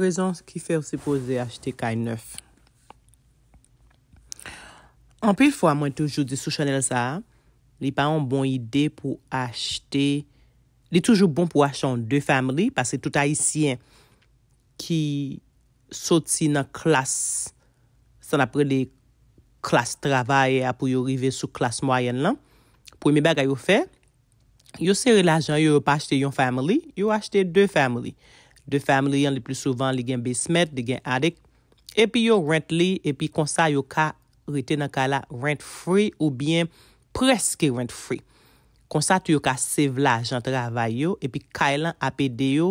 rezon se ki fè ou se pose achete kaj neuf. An pe fwa mwen toujou di sou chanel sa, li pa an bon ide pou achete li toujou bon pou achete an de family, pase tout haisyen ki soti nan klas san apre de klas travaye a pou yo rive sou klas moyen lan, pou mi baga yo fè yo seri la jan yo yo pa achete yon family, yo achete de family De family yon li plou souvan li gen besmet, li gen adek. Epi yo rent li, epi konsa yo ka rete nan kala rent free ou bien preske rent free. Konsa tu yo ka save la ajan travay yo, epi kailan apede yo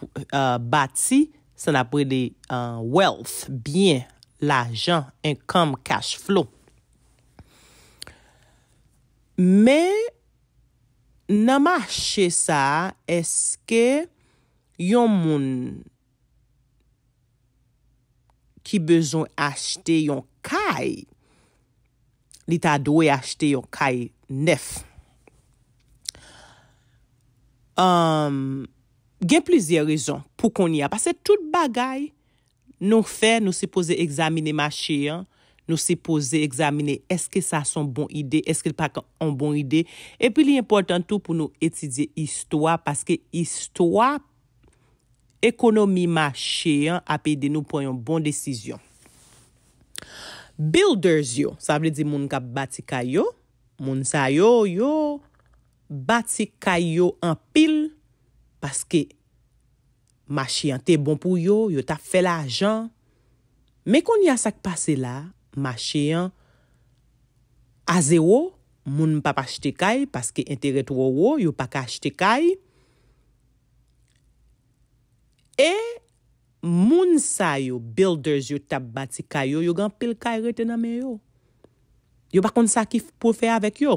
euh, bati. Se nan apre de euh, wealth, bien la ajan, income, cash flow. Me nan mache sa, eske... yon moun ki bezon achte yon kaj, li ta dowe achte yon kaj nef. Um, gen plizye rezon pou kon ya. Pase tout bagay nou fè, nou se pose examine maché yon, nou se pose examine eske sa son bon ide, eske l pa kon bon ide. E pi li importantou pou nou etidze istwa paske istwa Ekonomi ma cheyan api de nou pwoyon bon desisyon. Builders yo, sa vle di moun kap bati kayo, moun sa yo, yo, bati kayo an pil, paske ma cheyan te bon pou yo, yo ta fè la ajan. Me kon ya sak pase la, ma cheyan aze wo, moun pa pa chite kay, paske ente reto wo, yo pa ka chite kay. E moun sa yo, builders yo tap bati kay yo, yo gan pil kay rete nan men yo. Yo bakon sa ki pou fe avèk yo.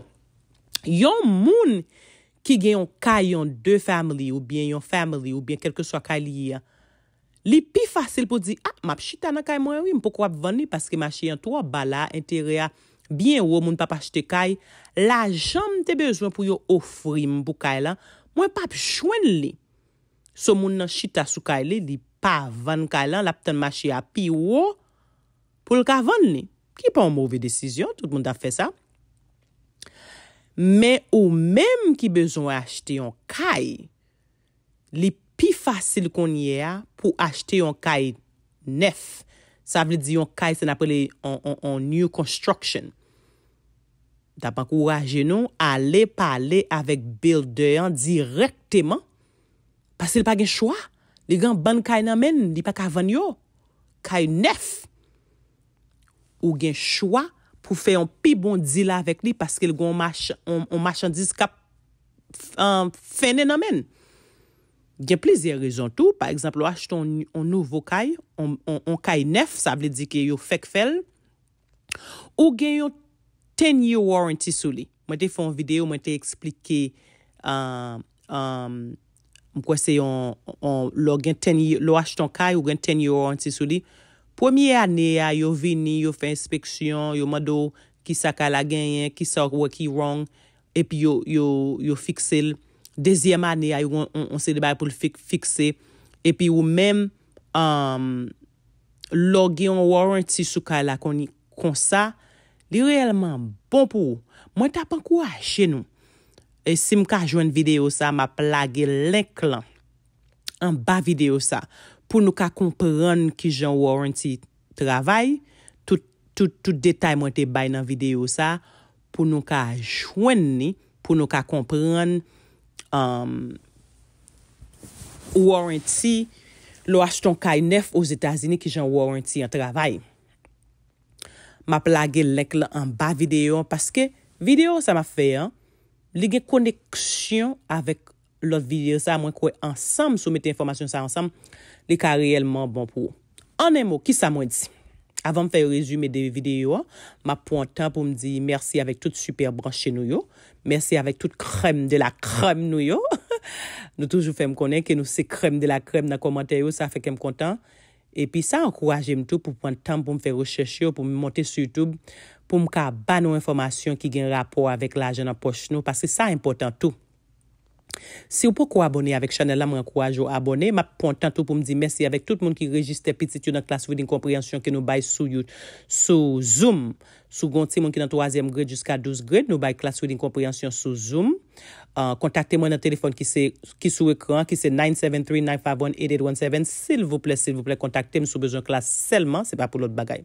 Yon moun ki gen yon kay yon de family ou bien yon family ou bien kelke swa kay liye. Li pi fasil pou di, a, ah, map chita nan kay moun yon, m pou kwa vwenni, paske ma chiyan to a bala, entere a, bien wou moun papa chite kay. La jom te bezwen pou yo ofri m pou kay la, mwen pap chwen li. Sou moun nan chita sou kay li, li pa van kay lan, lap tan machi api ou, pou l ka van li. Ki pa an mouvi desisyon, tout moun da fe sa. Men ou menm ki bezon achete yon kay, li pi fasil kon ye a, pou achete yon kay nef. Sa vle di yon kay, se napele yon new construction. Da pa kouwaje nou, ale pale avek bil deyan direkteman, Paske li pa gen chwa. Li gen ban kay nan men, li pa ka ven yo. Kay nef. Ou gen chwa pou fe yon pi bon zila vek li paske li gen yon machandis kap fene nan men. Gen pleziye rezon tou. Par eksemp lo acheton yon nouvo kay. Yon kay nef, sa vle di ke yon fek fel. Ou gen yon ten year warranty sou li. Mwen te fon videyo, mwen te eksplike euh, yon... Euh, Mwen kwen se yo lo gen tenye, lo ashton ka yo gen tenye yo oranti sou li. Premye ane a yo vini, yo fe inspeksyon, yo mwado ki sa ka la genyen, ki sa wak yi rong, epi yo fiksel. Dezyem ane a yo gen onse debay pou li fiksel, epi yo menm um, lo gen yo oranti sou ka la kon sa, li reyelman bon pou. Mwen tapan kwa che nou? E si m ka jwen videyo sa, ma plage lèk lan. An ba videyo sa. Pou nou ka kompran ki jan waranti travay. Tout detay mwen te bay nan videyo sa. Pou nou ka jwen ni. Pou nou ka kompran. Um, Warenti. Lo as ton kay e nef os Etazini ki jan waranti an travay. Ma plage lèk lan an ba videyo. Paske videyo sa ma fey an. li gen koneksyon avèk lòt videyo sa, mwen kwe ansam soumète informasyon sa ansam, li ka reyèlman bon pou yo. Anè mò, ki sa mwen di? Avèm fè yon rezume de videyo yo, mwen pwantan pou mdi, mersi avèk tout super branche nou yo, mersi avèk tout krem de la krem nou yo, nou toujou fè m konen, ke nou se krem de la krem nan komantè yo, sa fè ke m kontan, epi sa ankoraje m tou pou pwantan pou m fè rechèche yo, pou m montè sou YouTube, pou m ka ba nou informasyon ki gen rapor avèk laje nan poch nou, pasè sa importan tou. Si ou pou kou abone avèk chanel la, mwen kouaj ou abone, ma pon tantou pou m di mèsi avèk tout moun ki registe piti tou nan klas vwi din kompreyansyon ki nou bay sou yout sou zoom. Sou gonti moun ki nan 3e grade jiska 12 grade, nou bay klas vwi din kompreyansyon sou zoom. Kontakte mwen nan telefon ki se 973-951-8817, sil vople kontakte mwen sou bezon klas selman, se pa pou lout bagay.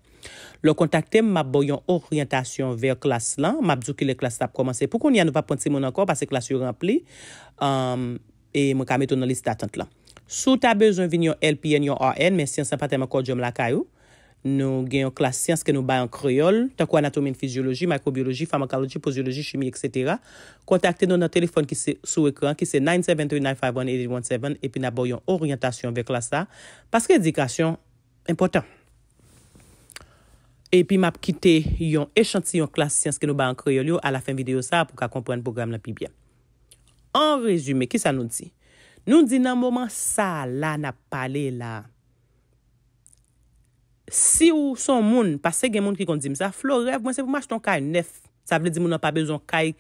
Lo kontakte mwen ma boyon oryentasyon ver klas lan, ma bzou ki le klas tap komanse. Pou kon yon va ponse mwen ankor, pase klas yon rempli, e mwen ka meton nan list atant lan. Sou ta bezon vin yon LPN, yon RN, mwen syan sempate mwen kor jom lakay ou. nou gen yon klas siyans ke nou bayan kreol, takwa anatomin fizyoloji, mikrobioloji, farmakoloji, poziyoloji, chimi, etc. Kontakte nou nan telefon ki se sou ekran, ki se 973-951-817, epi nan bo yon oryantasyon vek la sa, paske edikasyon impotant. Epi map kite yon eshanti yon klas siyans ke nou bayan kreol yo, a la fin video sa, pou ka kompren program la pi bien. En rezume, ki sa nou di? Nou di nan mouman sa la na pale la, Si ou son moun, pa se gen moun ki kon di msa, flol rev mwen se pou mach ton kay nef. Sa vle di moun an pa bezon kay,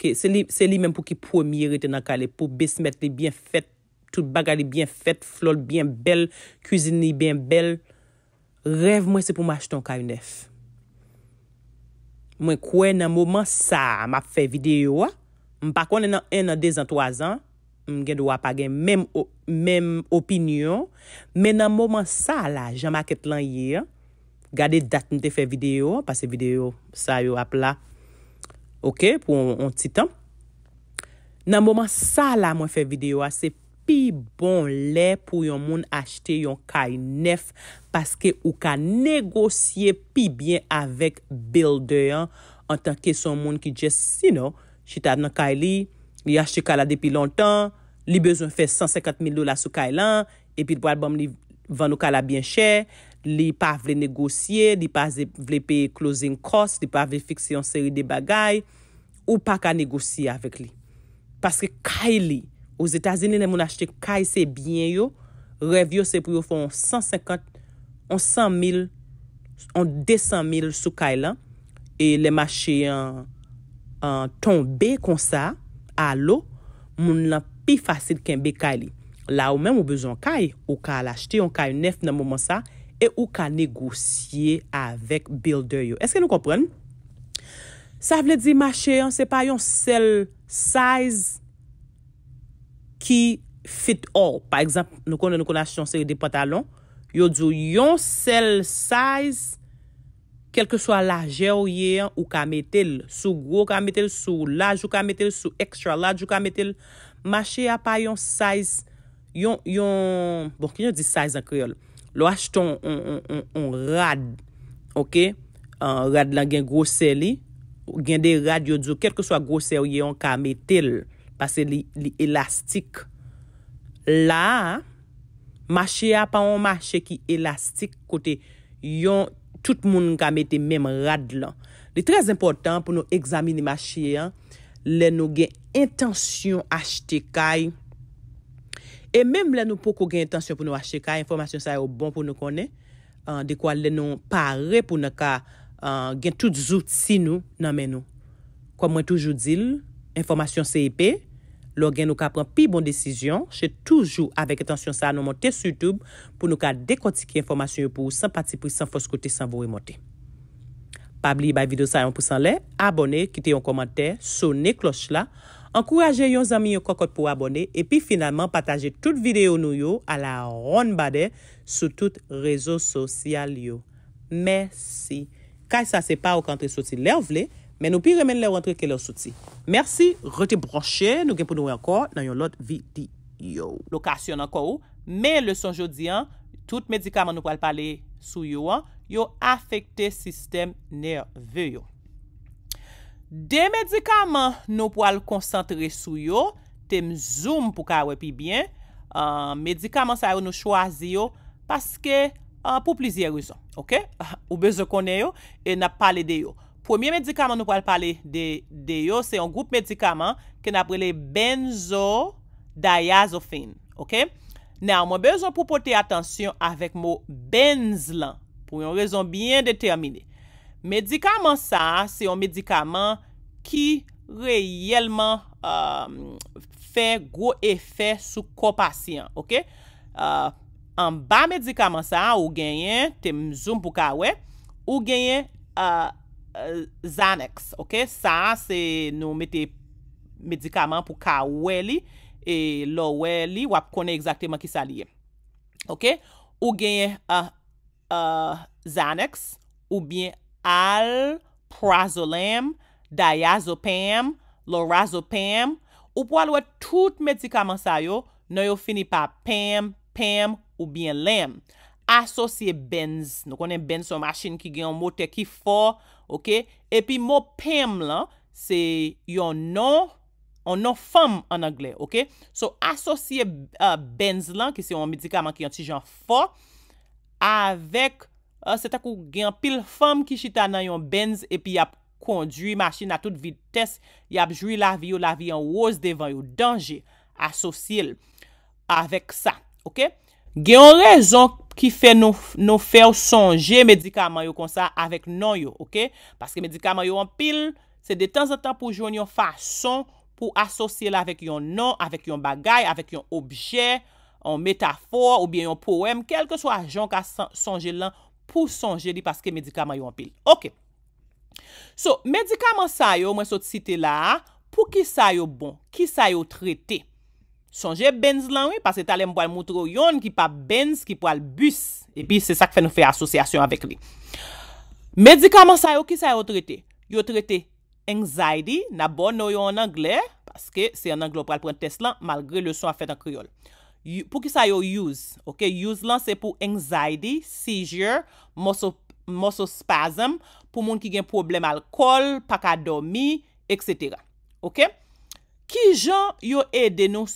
se li menm pou ki pwomi rete nan kaly, pou besmet li byen fet, tout bagali byen fet, flol byen bel, kuzini byen bel. Rev mwen se pou mach ton kay nef. Mwen kwen nan mouman sa, ma fe video, mpa kon nan en nan dezan toazan. m gen do ap agen menm menm opinyon. Men nan mouman sa la, jama ket lan yi, gade dat m te fe video, pase video sa yo ap la, ok, pou on titan. Nan mouman sa la, mwen fe video a, se pi bon le pou yon moun achete yon kay nef, paske ou ka negosye pi bien avek builder an tanke son moun ki jes sino, chita nan kay li, li achte kala depi lontan, li bezon fe 150 mil dola sou kailan, epi pou albom li van nou kala bien chè, li pa vle negosye, li pa vle pe closing cost, li pa vle fikse yon seri de bagay, ou pa ka negosye avik li. Paske kaili, ou zetazini ne moun achte kail se bien yo, revyo se pou yo fon 150, 100 mil, 200 mil sou kailan, e le mache ton bè konsa, alo, moun lan pi fasil kenbe kay li. La ou men mou bezon kay, ou ka lachte, ou kay nef nan mouman sa, e ou ka negosye avek builder yo. Eske nou kompren? Sa vle di mache, an se pa yon sel saiz ki fit or. Par exemple, nou konen nou konach yon se yon de pantalon, yo djou yon sel saiz ki fit kel ke swa laje ou ye an ou ka metel. Sou gro ka metel, sou laj ou ka metel, sou ekstra laj ou ka metel. Mache a pa yon saiz, yon, yon, bon, ki yon di saiz an kriol. Lo ach ton, on, on, on, on, on rad. Ok? An rad lan gen grosè li. Gen de rad yo dzo, kel ke swa grosè ou ye an ka metel. Pase li, li elastik. La, mache a pa yon mache ki elastik kote yon kriol. Tout moun nou ka mette mem rad lan. Li trez important pou nou examine ma chie an, le nou gen intansyon achete kay. E menm le nou pokou gen intansyon pou nou achete kay, informasyon sa yo bon pou nou kone, de kwa le nou pare pou nou ka euh, gen tout zout si nou nan men nou. Kwa mwen toujou dil, informasyon se epè, Lò gen nou ka pran pi bon desisyon, jè toujou avèk etansyon sa anou montè sou YouTube pou nou ka dekotiki informasyon yo pou ou san pati pou san foskote san vou remontè. Pabli ba video sa yon pousan lè, abone, kite yon komante, sone kloch la, ankouraje yon zami yon kokot pou abone, epi finalman pataje tout videyo nou yo ala ron bade sou tout rezo sosyal yo. Mèsi. Kaj sa se pa ou kantri soti lè ou vle. Men nou pi remen lè rentre ke lè souti. Mersi, rete broche, nou gen pou nou anko nan yon lot video. Lokasyon anko ou, men lè son jodi an, tout medikaman nou po al pale sou yo an, yo afekte sistem nerve yo. De medikaman nou po al konsantre sou yo, tem zoom pou ka wepi bien, medikaman sa yo nou chwazi yo, paske pou plizye rizon. Ou bezo konen yo, e nap pale de yo. Premier medikaman nou pou al pale de yo se yon group medikaman ke naprele benzo diazofen, ok? Nou, mwen bezon pou pote atensyon avek mwen benzlan pou yon rezon byen determine. Medikaman sa se yon medikaman ki reyelman euh, fe grou efè sou kompasyen, ok? An euh, ba medikaman sa ou genyen temzoun pou kawè ou genyen... Euh, Xanax, ok? Sa se nou mete medikaman pou ka we li e lo we li wap kone egzakteman ki sa liye. Ok? Ou genye Xanax, ou bien Al, Prazolem, Diazopem, Lorazopem, ou pou alwe tout medikaman sa yo nou yo fini pa PEM, PEM ou bien LEM. Aso se Benz, nou kone Benz sou masin ki genye yon mote ki fo Ok, epi mo pem lan, se yon nan, yon nan fam an Angle, ok? So, asosye euh, benz lan, ki se yon medikaman ki yon tijan fa, avek, se tak ou gen pil fam ki chita nan yon benz, epi yap kondri masin a tout vites, yap jwi la vi ou la vi an wos devan, yon danje asosye l, avek sa, ok? Gen rezon... Ki fè nou fè ou sonje medikaman yo kon sa avèk nan yo, ok? Paske medikaman yo an pil, se de tan zan tan pou joun yon fason pou asosye la avèk yon nan, avèk yon bagay, avèk yon objè, yon metafor ou bien yon poèm, kelke sou ajon ka sonje lan pou sonje li paske medikaman yo an pil, ok? So, medikaman sa yo, mwen sot site la, pou ki sa yo bon, ki sa yo trete? Sonje Benz lan wè, pasè talè mbo al moutro yon ki pa Benz ki po al bus. E pi, se sak fè nou fè asosyasyon avèk li. Medikaman sa yo, ki sa yo trète? Yo trète Anxiety, nabò nou yo an Anglè, pasè se an Anglè ou pral pran test lan, malgrè le son a fèt an Kryol. Po ki sa yo use? Ok, use lan se pou Anxiety, Seizure, Muscle Spasm, pou moun ki gen problem alkol, pakadomi, etc. Ok? Ok? Ki jan yo e de nou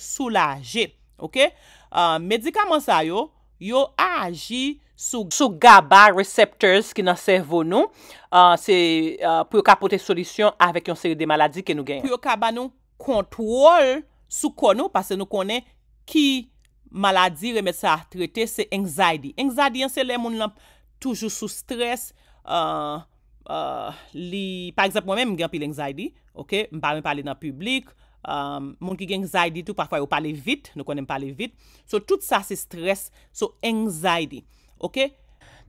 soulaje? Uh, medikaman sa yo, yo aji sou gaba, receptors ki nan servo nou. Uh, se uh, pou yo kapote solisyon avek yon seri de maladi ke nou gen. Pou yo kaba nou kontrol sou kon nou, pase nou konen ki maladi remet sa a trete, se anxiety. Anxiety anse le moun lan toujou sou stres. Anxiety anse le moun lan toujou sou stres. Euh, li, pa eksept mwen men mgen pi l'anxiety, ok, mpare mpale nan publik, euh, moun ki gen xaydi tou, pakwa yo pale vit, nou konen pale vit, so tout sa se stres, so anxiety, ok.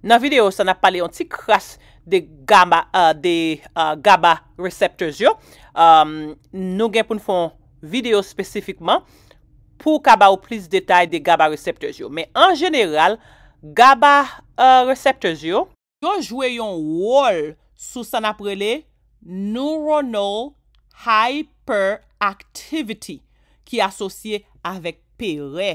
Nan video sa na pale yon ti kras de gaba, euh, de gaba reseptors yo, nou gen pou nfon video spesifikman, pou kaba ou plis detay de gaba reseptors yo, men an general, gaba reseptors yo, yo jwe yon wol Sou san aprele neuronal hyperactivity ki asosye avèk pere,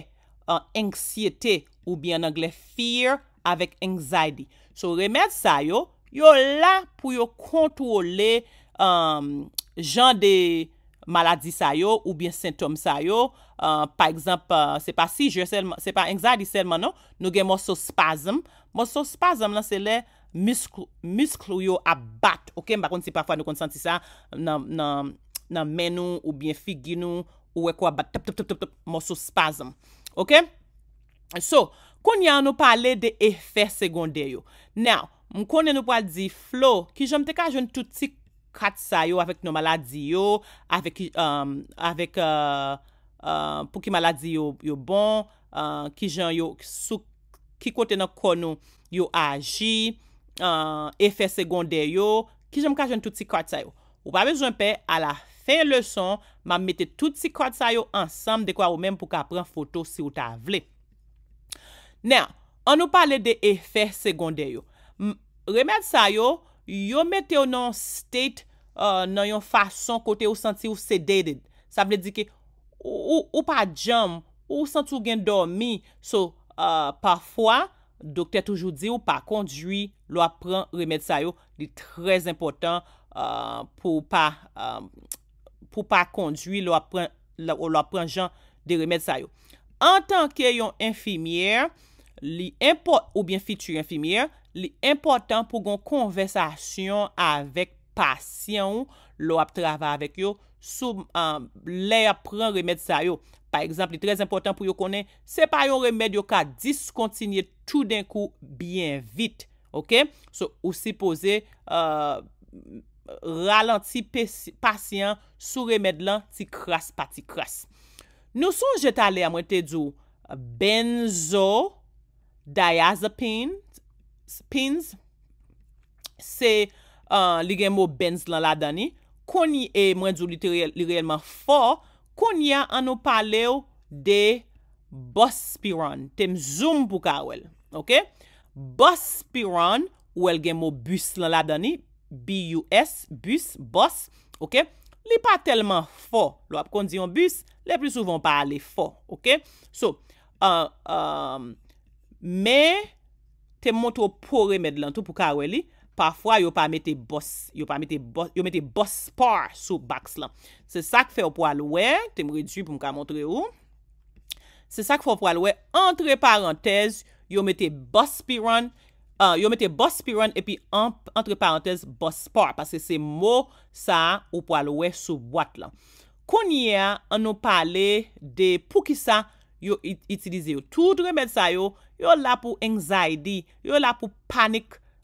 ansyete ou byen angle fear avèk anxiety. Sou remèd sa yo, yo la pou yo kontrole um, jan de maladi sa yo ou byen sintom sa yo. Uh, par exemple, uh, se pa anxiety selman non? nou gen monsos spasm. Monsos spasm lan se le... misklo yo abat, ok? Mbakon si pafwa nou konsanti sa nan men nou ou bien figi nou ou ekwa abat, tap, tap, tap, tap, tap, moso spasm, ok? So, konye an nou pale de efek segonde yo. Now, mkonye nou pale di flow, ki jan mte ka joun touti katsa yo avèk nou maladi yo, avèk um, uh, uh, pou ki maladi yo bon, uh, ki joun yo sou, ki kote nan kon yo aji, Euh, efèr segondè yo, ki jom kajen touti kwa tsa yo. Ou pa bezon pe, a la fin lèson, ma mette touti kwa tsa yo ansam dekwa ou men pou ka pran foto si ou ta vle. Nè, an nou pale de efèr segondè yo. Remèd sa yo, yo mette ou nan state euh, nan yon fason kote ou senti ou sedated. Sa vle di ke, ou pa jom, ou senti ou gen dormi, so, euh, pafwa, Dokte toujou di ou pa kondwi lwa pren remèd sa yo, li trez impotant euh, pou pa kondwi lwa pren jan de remèd sa yo. En tanke yon infimièr, li impotant pou gon konvesasyon avèk pasyon lwa travè avèk yo sou euh, lè pren remèd sa yo. pa ekzamp li trez impotant pou yo konen, se pa yon remed yo ka diskontinye tou den kou byen vit. Ok? So, ou si pose, euh, ralenti pasyen sou remed lan ti kras pa ti kras. Nou son jet ale a mwen te djou benzo diazepin spins se euh, li genmou benzo lan la dani. Koni e mwen djou li reyelman fòr, Konya an nou pale ou de BUS PIRAN. Tem zoom pou ka wel. Ok? BUS PIRAN ou el gen mou BUS lan la dani. B-U-S, BUS, BUS. Ok? Li pa telman fo. Lo ap kon diyon BUS, li ap souvan pale fo. Ok? So, uh, um, me tem moun tou pore med lan tou pou ka wel li. Parfwa yo pa mette boss, yo mette boss par sou baks la. Se sak fe ou pwa loue, te mwri disi pou mka montre ou. Se sak fe ou pwa loue, entre parantez, yo mette boss pi run, euh, yo mette boss pi run, epi entre parantez, boss par. Pase se mo sa ou pwa loue sou vwat la. Konye, an nou pale de pou ki sa yo itilize yo. Tout remèd sa yo, yo la pou anxiety, yo la pou panik.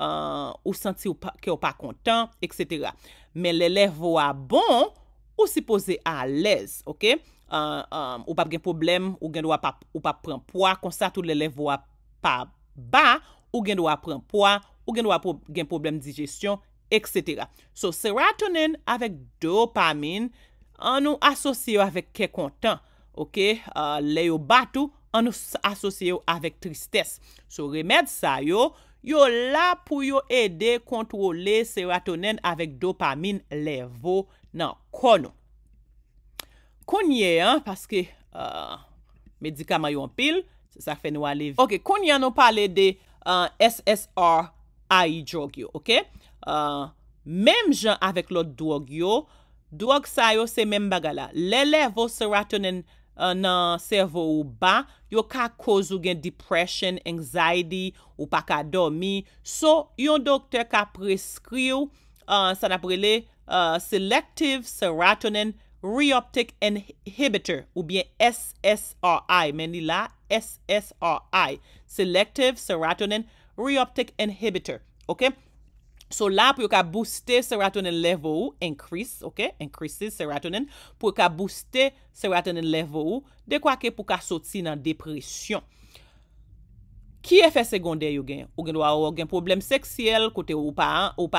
Euh, ou senti ou pa kontan, etc. Men lè lè vo a bon, ou si pose a lèz, ok? Euh, euh, ou pa pgen problem, ou gen do a pa pren poa, konsa tout lè lè vo a pa ba, ou gen do a pren poa, ou gen do a gen problem digestyon, etc. So serotonin avèk dopamin, an nou asosye yo avèk ke kontan, ok? Lè yo batou, an nou asosye yo avèk tristès. So remèd sa yo, Yo la pou yo ede kontrole serotonen avek dopamin levo nan konon. Konye an, paske euh, medikama yo an pil, se sa fen wale vi. Ok, konye an nou pale de euh, SSRI drug yo, ok? Euh, mem jan avek lot drug yo, drug sa yo se mem bagala, le levo serotonen serotonen. Uh, nan servo ou ba, yo ka kozu gen depresyon, anzaydi, ou pa ka domi. So, yon doktor ka preskri ou, uh, sa naprele uh, Selective Serotonin Reoptic Inhibitor, ou bien SSRI, men li la SSRI, Selective Serotonin Reoptic Inhibitor, okey? So la pou yo ka booste serotonin level ou, increase, ok, increases serotonin, pou yo ka booste serotonin level ou, dekwa ke pou ka soti nan depresyon. Ki efe segonde yo gen? Ou gen wawo gen problem seksyel, kote ou pa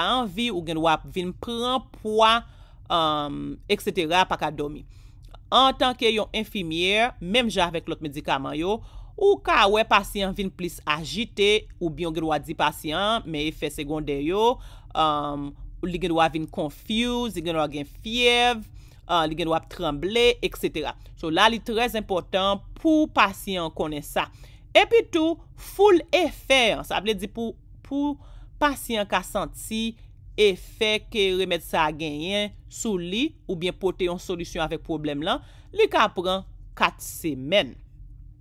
anvi, ou gen wawo vin pran pwa, um, eksetera, pa ka domi. An tanke yon infimiye, menm jan vek lot medikaman yo. Ou ka wè pasyen vin plis agite, ou byon gen wad di pasyen, me efè segondè yo, um, li gen wad vin konfuse, li gen wad gen fiev, uh, li gen wad tremble, etc. So la li trez important pou pasyen konen sa. E pi tou, foul efè, sa vle di pou pasyen ka santi efè ke remèd sa genyen sou li, ou byen pote yon solisyon avek problem lan, li ka pran kat semen.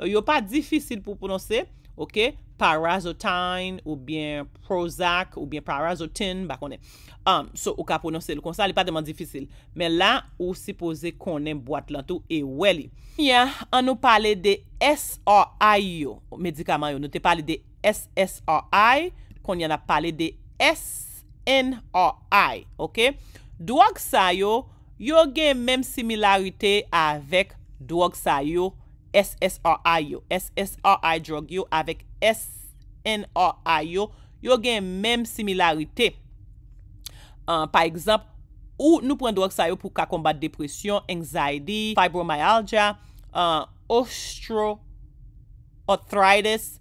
Euh, yo pa difisil pou pou non se, ok? Parazotine ou bien Prozac ou bien Parazotin, bako ne. Um, so, ou ka pou non se. Kon sa, li pa deman difisil. Men la, ou sipoze konen boat lan tou e weli. Ya, an nou pale de S-R-I yo, medikaman yo. Nou te pale de S-S-R-I, kon yana pale de S-N-R-I, ok? Dwa gsa yo, yo gen menm similarite avek dwa gsa yo SSRI yo, SSRI drug yo avek SNRI yo, yo gen menm similaryte. Pa ekzamp, ou nou pren doak sa yo pou ka kombat depresyon, anzaidi, fibromyalgia, ostro, arthritis,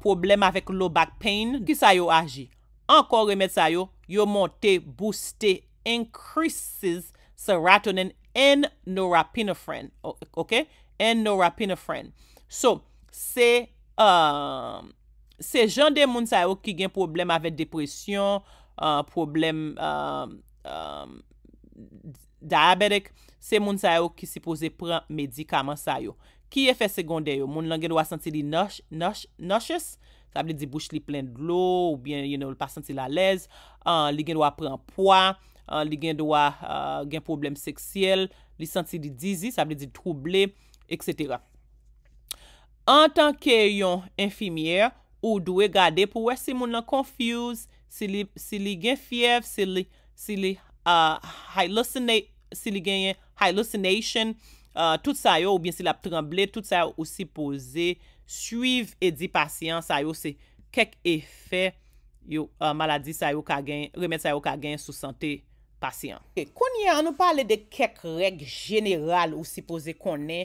problem avek low back pain, ki sa yo aji? Ankor remet sa yo, yo monte, booste, increases serotonin and norepinephrine, ok? And nora pinefren. So, se um, jande moun sa yo ki gen problem avet depresyon, uh, problem um, um, diabetik, se moun sa yo ki sipoze pran medikaman sa yo. Ki efe segonde yo? Moun lan gen do a senti li nosh, nosh, noshes, sa ble di bouch li plen glou, ou bien, you know, li pa senti la lez, uh, li gen do a pran pwa, uh, li gen do a gen problem seksyel, li senti li dizi, sa ble di trouble, En tanke yon infimiè, ou dwe gade pou wè si moun lan konfuse, si li gen fiev, si li gen yon hallucination, tout sa yo ou bien si la tremble, tout sa yo ou si pose, suiv edi pasyant, sa yo se kek efè yo maladi sa yo ka gen, remè sa yo ka gen sou sante pasyant. Konye, an nou pale de kek reg jeneral ou si pose konen,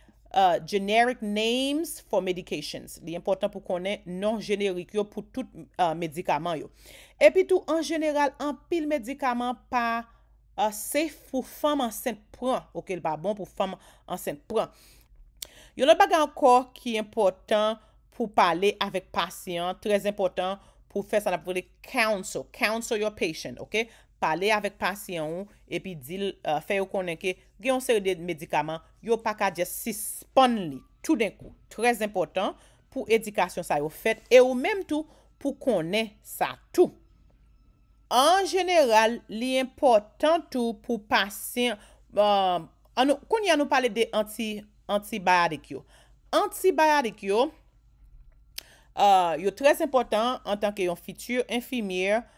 Euh, generic names for medications. Li important pou konen non-generic yo pou tout euh, medikaman yo. Epi tou, an general, an pil medikaman pa euh, se pou fam ansen pran. Ok, li ba bon pou fam ansen pran. Yo le baga ankor ki important pou pale avek pasyon. Trez important pou fe san apole counsel, counsel your patient. Ok, pale avek pasyon epi di fe yo konen ki gen yon seri de medikaman, yo pakadje si spon li, tout den kou, tres importan pou edikasyon sa yo fet, e yo menm tou pou konen sa tou. An jeneral, li importan tou pou pasen, euh, kon yon nou pale de anti-baya de kyo. Anti-baya de kyo, yo tres importan, an tanke yon fitur, enfimir, an tanke yon fitur,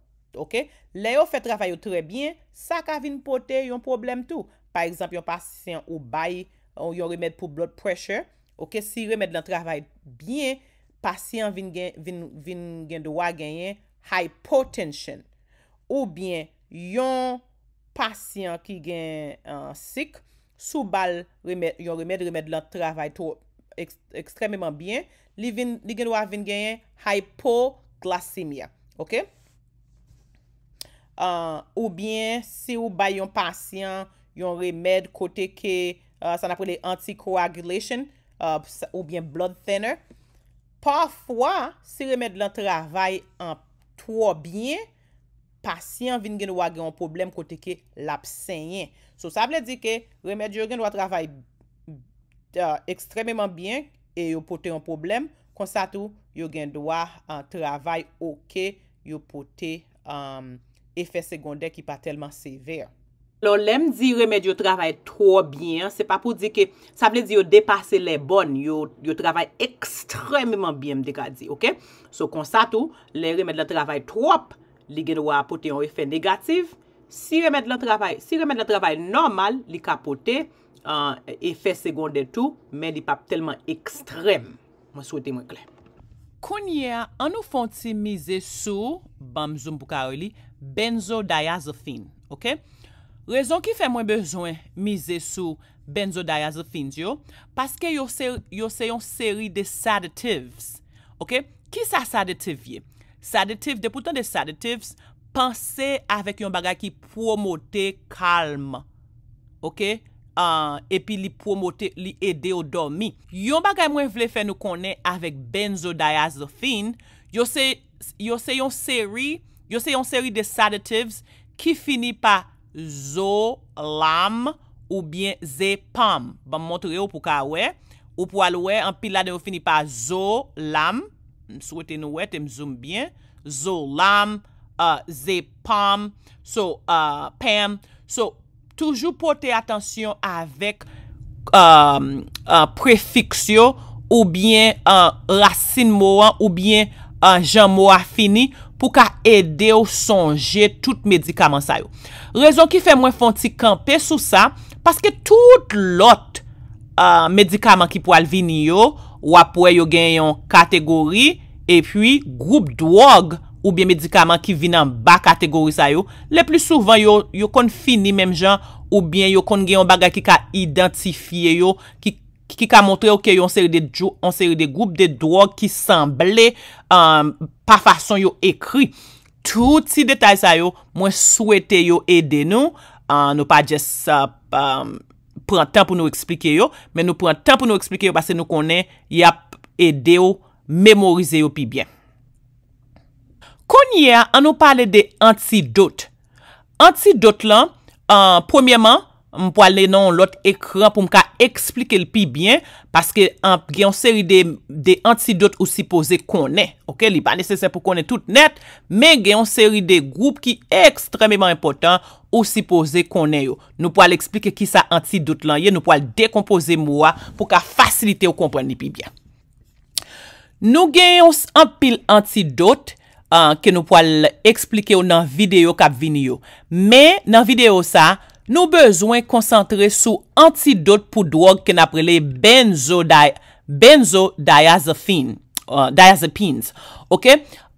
Ok, le yo fe travay yo trebyen, sa ka vin pote yon problem tou. Par exemple, yon pasyen ou bay yon remèd pou blood pressure. Ok, si remèd lan travay bien, pasyen vin gen do a genyen hypotension. Ou bien, yon pasyen ki gen euh, syk, sou bal remèd, yon remèd remèd lan travay tou ekstremèman bien. Li gen do a vin genyen hypoglycemia. Ok, si remèd lan travay, si remèd lan travay tou ekstremèman bien, li gen do a vin genyen hypoglycemia. Euh, ou bien, si ou bay yon pasyon, yon remèd kote ke, euh, san aprele anti-coagulation, euh, ou bien blood thinner. Parfwa, si remèd lan travay an toa bien, pasyon vin gen wage yon problem kote ke lap senyen. So, sa ple di ke, remèd yo gen wage travay ekstrememan bien, e yo pote yon problem, konsa tou, yo gen wage travay oke yo pote... Um, efè sekondè ki pa telman sever. Lèm di remèd yo travèy tro bien, se pa pou di ke sa blè di yo depase lè bon, yo travèy ekstremèman bien mdekadi, ok? So konsatou, lè remèd lè travèy trop, li gen wapote yon efè negatif, si remèd lè travèy, si remèd lè travèy normal, li kapote euh, efè sekondè tou, men di pa telman ekstrem. Mwen souwete mwen klen. Kounyea, an nou fonti mize sou, bam zoom pou ka ou li, Benzodiazephin. Ok? Rezon ki fè mwen bezwen mize sou benzodiazephin yo? Paske yo se yon seri de sedatives. Ok? Ki sa sedatives ye? Sedatives, depoutan de sedatives, panse avèk yon bagay ki promote kalm. Ok? Uh, e pi li promote, li ede yo domi. Yon bagay mwen vle fè nou konen avèk benzodiazephin, yo se yon seri, Yo se yon seri de sadatives ki fini pa zo, lam ou bien ze, pam. Ba m montre yo pou ka we. Ou pou alwe, an pilade yo fini pa zo, lam. M souwete nou we, te m zoom bien. Zo, lam, ze, pam. So, pam. So, toujou pote atensyon avek prefiksyo ou bien rasin mouan ou bien jan mouan fini. pou ka ede ou sonje tout medikaman sa yo. Rezon ki fe mwen fon ti kampe sou sa, paske tout lot medikaman ki pou alvini yo, wapwe yo gen yon kategori, epwi, group drug ou bien medikaman ki vin an ba kategori sa yo, le plis souvan yo kon fini menm jan, ou bien yo kon gen yon bagay ki ka identifiye yo, ki kon kon kon kon kon kon, Ki ka montre yo ke yo anseri de group de drog ki sanble um, pa fason yo ekri Touti detay sa yo, mwen souwete yo ede nou uh, Nou pa jes uh, um, pran tan pou nou eksplike yo Men nou pran tan pou nou eksplike yo base nou konen Yap, ede yo, memorize yo pi bien Konye, an nou pale de antidote Antidote lan, uh, premierman Mwen pou ale nan lot ekran pou mka eksplike li pi bien Paske gen yon seri de antidote ou sipoze konen Ok, li ba nesesen pou konen tout net Men gen yon seri de groupe ki ekstrememan impotant Ou sipoze konen yo Nou pou ale eksplike ki sa antidote lan Ye nou pou ale dekompose mwa Pou ka fasilite ou kompren li pi bien Nou gen yon an pil antidote Ke nou pou ale eksplike yo nan video kap vini yo Men nan video sa Nou bezwen konsantre sou antidote pou drog ke naprele benzodiazepine. Euh,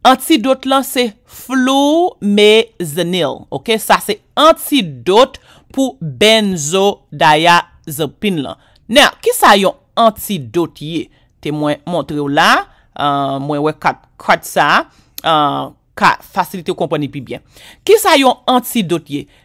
antidote lan se flou me zanil. Sa se antidote pou benzodiazepine lan. Nè, ki sa yon antidote ye? Te mwen montre ou la. Euh, mwen we kat sa. Euh, ka fasilite ou komponi pi byen. Ki sa yon antidote ye?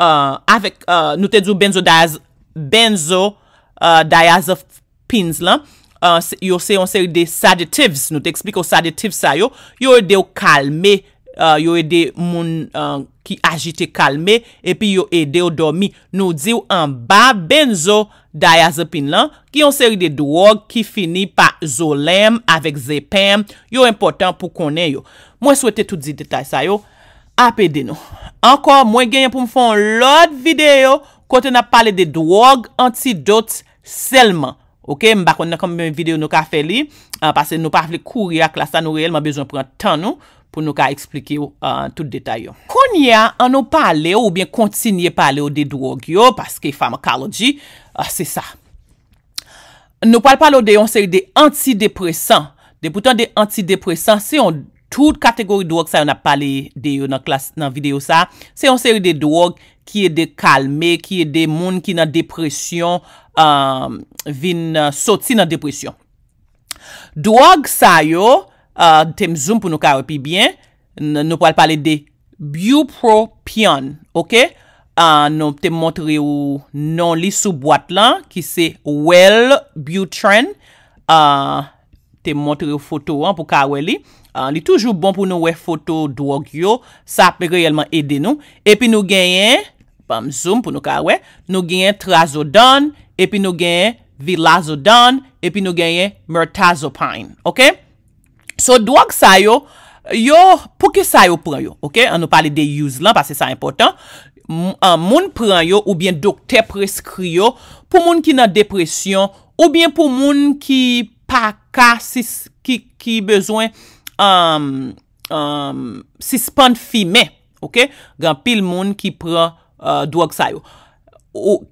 Euh, euh, nou te djou benzo euh, diazepin lan, yo se yon seri de sedatives, nou te ekspliko sedatives sa yo, yo e de yo kalme, yo e de moun ki agite kalme, epi yo e de yo dormi. Nou diyo an ba benzo diazepin lan, ki yon seri de dwog ki fini pa zolem avek zepem, yo important pou konen yo. Mwen souwete tout di detay sa yo. apede nou. Ankor, mwen genyen pou mfon lout videyo konten ap pale de drog, antidot, selman. Ok, mbak, mwen akombe mwen videyo nou ka fe li, anpase nou pa fle kouri ak la sa nou reyelman bejoun pran tan nou, pou nou ka eksplike yo an tout detay yo. Konye an nou pale yo, ou bien kontinye pale yo de drog yo, paske pharmacology, se sa. Nou pale pale yo de yo, anse yi de antidepressant. De boutan de antidepressant, se yon... Tout kategori drog sa yo na pale deyo nan videyo sa, se yon seri de drog ki e de kalme, ki e de moun ki nan depresyon, vin uh, sotsi nan depresyon. Drog sa yo, uh, tem zoom pou nou kawe pi bien, nou pale pale de biopropion. Nou te montre ou nan li sou boat la ki se Wellbutrin. Te montre ou foto an pou kawe li. Ah, li toujou bon pou nou we foto drug yo, sa pe reyelman ede nou, epi nou genyen pam zoom pou nou ka we, nou genyen trazodon, epi nou genyen vilazodon, epi nou genyen mirtazopine, ok so drug sa yo yo, pou ki sa yo pran yo an nou pali de use lan, pa se sa important moun pran yo ou bien dokte preskrio pou moun ki nan depresyon ou bien pou moun ki pakasis, ki bezwen si span fime, ok, gan pil moun ki pren euh, drog sa yo,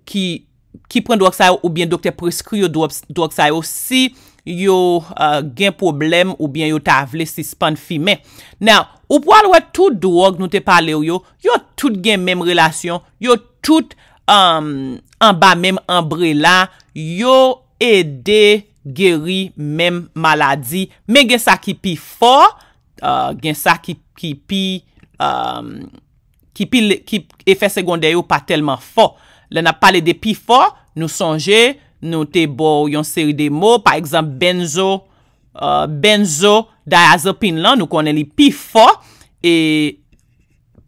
ki pren drog sa yo, ou bien dokte preskri yo drog sa yo, si yo euh, gen problem, ou bien yo ta avle si span fime. Nou, ou po alwe tout drog nou te pale yo, yo tout gen menm relasyon, yo tout um, en ba menm enbrela, yo edi Geri, mem, maladi, me gen sa ki pi fo, euh, gen sa ki pi, ki pi euh, efek sekonde yo pa telman fo. Le na pale de pi fo, nou sonje, nou te bo yon seri de mo, pa ekzamp, benzo, euh, benzo, diazepin lan, nou konen li pi fo, e,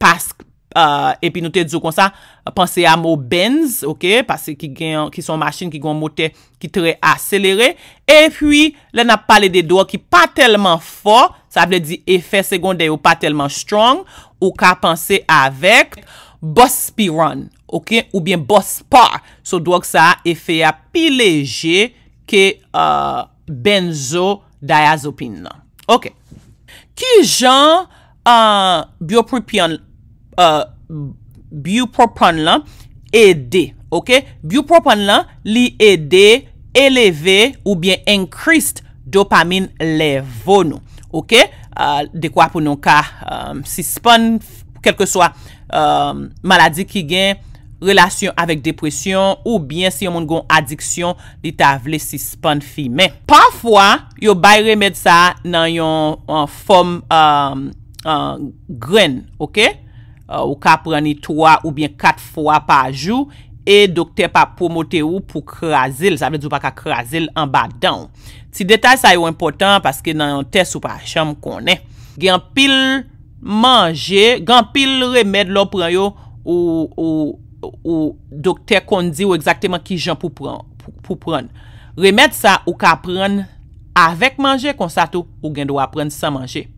pask, Ah, epi nou te dzo kon sa, panse ya mou benz, ok, pase ki gen, ki son machin, ki gen mou te, ki tre a selere, epi, le na pale de do, ki pa telman faw, sa aple di, efek segonde yo, pa telman strong, ou ka panse avek, bospiron, ok, ou bien bospar, so do ak sa, efek ya pi leje, ke, euh, benzo, diazopin nan, ok, ki jan, euh, biopripion, biopripion, Euh, biopropan lan Ede Ok Biopropan lan Li ede Eleve Ou bien Encrease Dopamine Levo nou Ok euh, Dekwa pou nou ka Si spon Kelke swa Maladi ki gen Relasyon avik depresyon Ou bien Si yon moun goun adiksyon Li ta vle si spon fi Men Parfwa Yo bay remed sa Nan yon Fom euh, Gren Ok Euh, ou ka preni 3 ou bien 4 fwa pa jou, e dokter pa promote ou pou krasil, sa vè djou pa ka krasil an ba dan. Ti detay sa yo important, paske nan yon test ou pa chanm konen. Gen pil manje, gen pil remèd lo preyo, ou dokter kon di ou exakteman ki jan pou pren. Remèd sa ou ka pren avèk manje, konsato ou gen do apren san manje.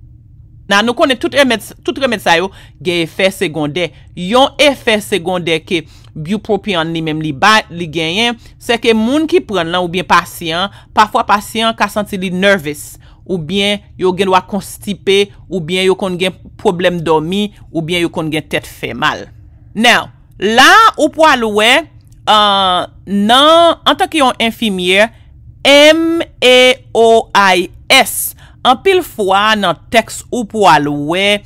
Nan nou konen tout remèd sa yo gen efèr segondè. Yon efèr segondè ke biopropion li mèm li ba, li genyen, se ke moun ki pren lan ou bien pasyen, pafwa pasyen ka senti li nervous, ou bien yo gen wak konstipe, ou bien yo kon gen problem domi, ou bien yo kon gen tèt fè mal. Nan, la ou po alouè, euh, nan, an tak yon infimier, M-E-O-I-S. M-E-O-I-S. An pil fwa nan teks ou pou alowe,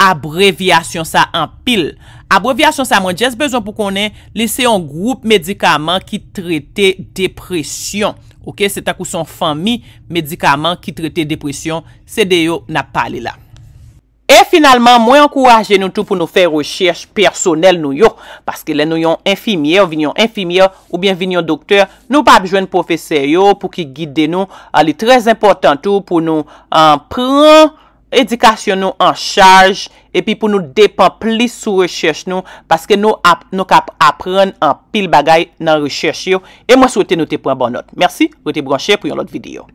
abrevyasyon sa an pil. Abrevyasyon sa mwen jes bezon pou konen lese yon group medikaman ki trite depresyon. Ok, se tak ou son fami, medikaman ki trite depresyon, se deyo nan pale la. E finalman, mwen ankouraje nou tou pou nou fè rechèche personel nou yo. Paske lè nou yon infimiè, ou vin yon infimiè, ou bin vin yon doktèr, nou pa abjwen professeur yo pou ki guide nou. A ah, li trèz important tou pou nou anpran, ah, edikasyon nou anchaj, e pi pou nou depan pli sou rechèche nou. Paske nou kap apren an pil bagay nan rechèche yo. E mwen souwete nou te pran bon not. Mersi, ou te branchè pou yon lot videyo.